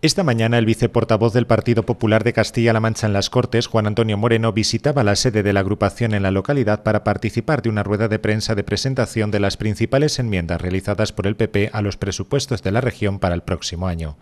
Esta mañana el viceportavoz del Partido Popular de Castilla-La Mancha en las Cortes, Juan Antonio Moreno, visitaba la sede de la agrupación en la localidad para participar de una rueda de prensa de presentación de las principales enmiendas realizadas por el PP a los presupuestos de la región para el próximo año.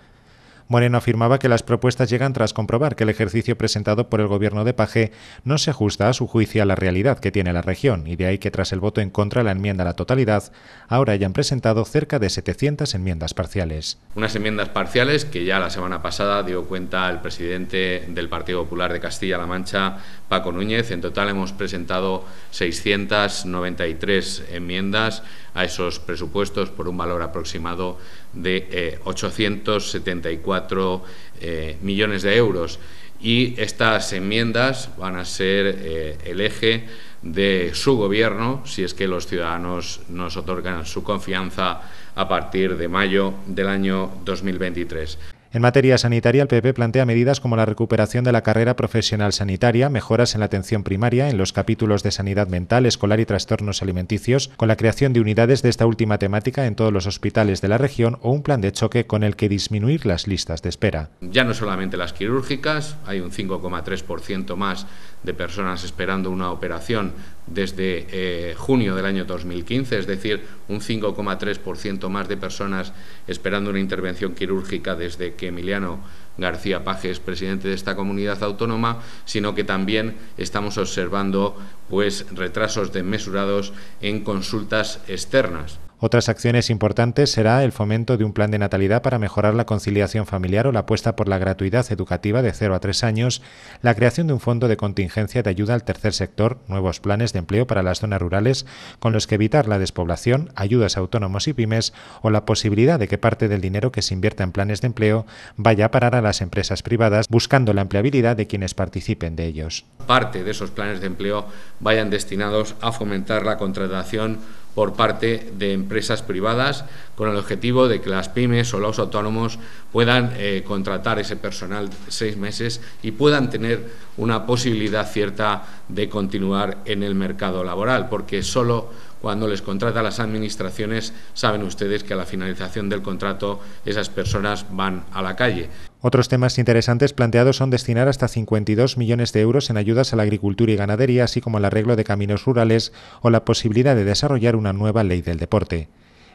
Moreno afirmaba que las propuestas llegan tras comprobar que el ejercicio presentado por el gobierno de Paje no se ajusta a su juicio a la realidad que tiene la región, y de ahí que tras el voto en contra de la enmienda a la totalidad, ahora hayan presentado cerca de 700 enmiendas parciales. Unas enmiendas parciales que ya la semana pasada dio cuenta el presidente del Partido Popular de Castilla-La Mancha, Paco Núñez. En total hemos presentado 693 enmiendas a esos presupuestos por un valor aproximado de 874 eh, 4 eh, millones de euros. Y estas enmiendas van a ser eh, el eje de su gobierno si es que los ciudadanos nos otorgan su confianza a partir de mayo del año 2023. En materia sanitaria, el PP plantea medidas como la recuperación de la carrera profesional sanitaria, mejoras en la atención primaria, en los capítulos de sanidad mental, escolar y trastornos alimenticios, con la creación de unidades de esta última temática en todos los hospitales de la región o un plan de choque con el que disminuir las listas de espera. Ya no solamente las quirúrgicas, hay un 5,3% más de personas esperando una operación desde eh, junio del año 2015, es decir, un 5,3% más de personas esperando una intervención quirúrgica desde que Emiliano García Paje es presidente de esta comunidad autónoma, sino que también estamos observando pues retrasos desmesurados en consultas externas. Otras acciones importantes será el fomento de un plan de natalidad para mejorar la conciliación familiar o la apuesta por la gratuidad educativa de 0 a 3 años, la creación de un fondo de contingencia de ayuda al tercer sector, nuevos planes de empleo para las zonas rurales con los que evitar la despoblación, ayudas a autónomos y pymes o la posibilidad de que parte del dinero que se invierta en planes de empleo vaya a parar a las empresas privadas buscando la empleabilidad de quienes participen de ellos. Parte de esos planes de empleo vayan destinados a fomentar la contratación por parte de empresas privadas con el objetivo de que las pymes o los autónomos puedan eh, contratar ese personal seis meses y puedan tener una posibilidad cierta de continuar en el mercado laboral, porque solo cuando les contrata las administraciones, saben ustedes que a la finalización del contrato esas personas van a la calle. Otros temas interesantes planteados son destinar hasta 52 millones de euros en ayudas a la agricultura y ganadería, así como el arreglo de caminos rurales o la posibilidad de desarrollar una nueva ley del deporte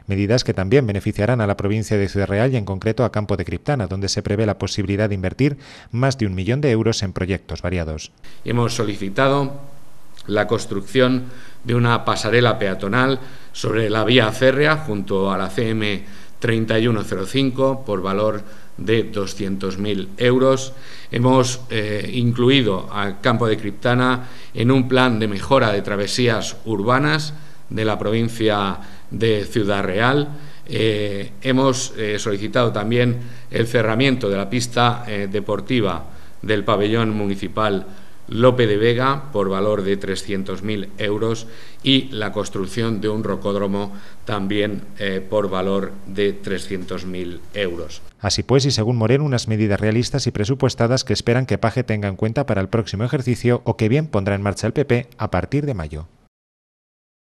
medidas que también beneficiarán a la provincia de Ciudad Real y en concreto a Campo de Criptana, donde se prevé la posibilidad de invertir más de un millón de euros en proyectos variados. Hemos solicitado la construcción de una pasarela peatonal sobre la vía férrea junto a la CM 3105 por valor de 200.000 euros. Hemos eh, incluido al Campo de Criptana en un plan de mejora de travesías urbanas de la provincia de Ciudad Real. Eh, hemos eh, solicitado también el cerramiento de la pista deportiva del pabellón municipal Lope de Vega por valor de 300.000 euros y la construcción de un rocódromo también eh, por valor de 300.000 euros. Así pues, y según Moreno, unas medidas realistas y presupuestadas que esperan que Paje tenga en cuenta para el próximo ejercicio o que bien pondrá en marcha el PP a partir de mayo.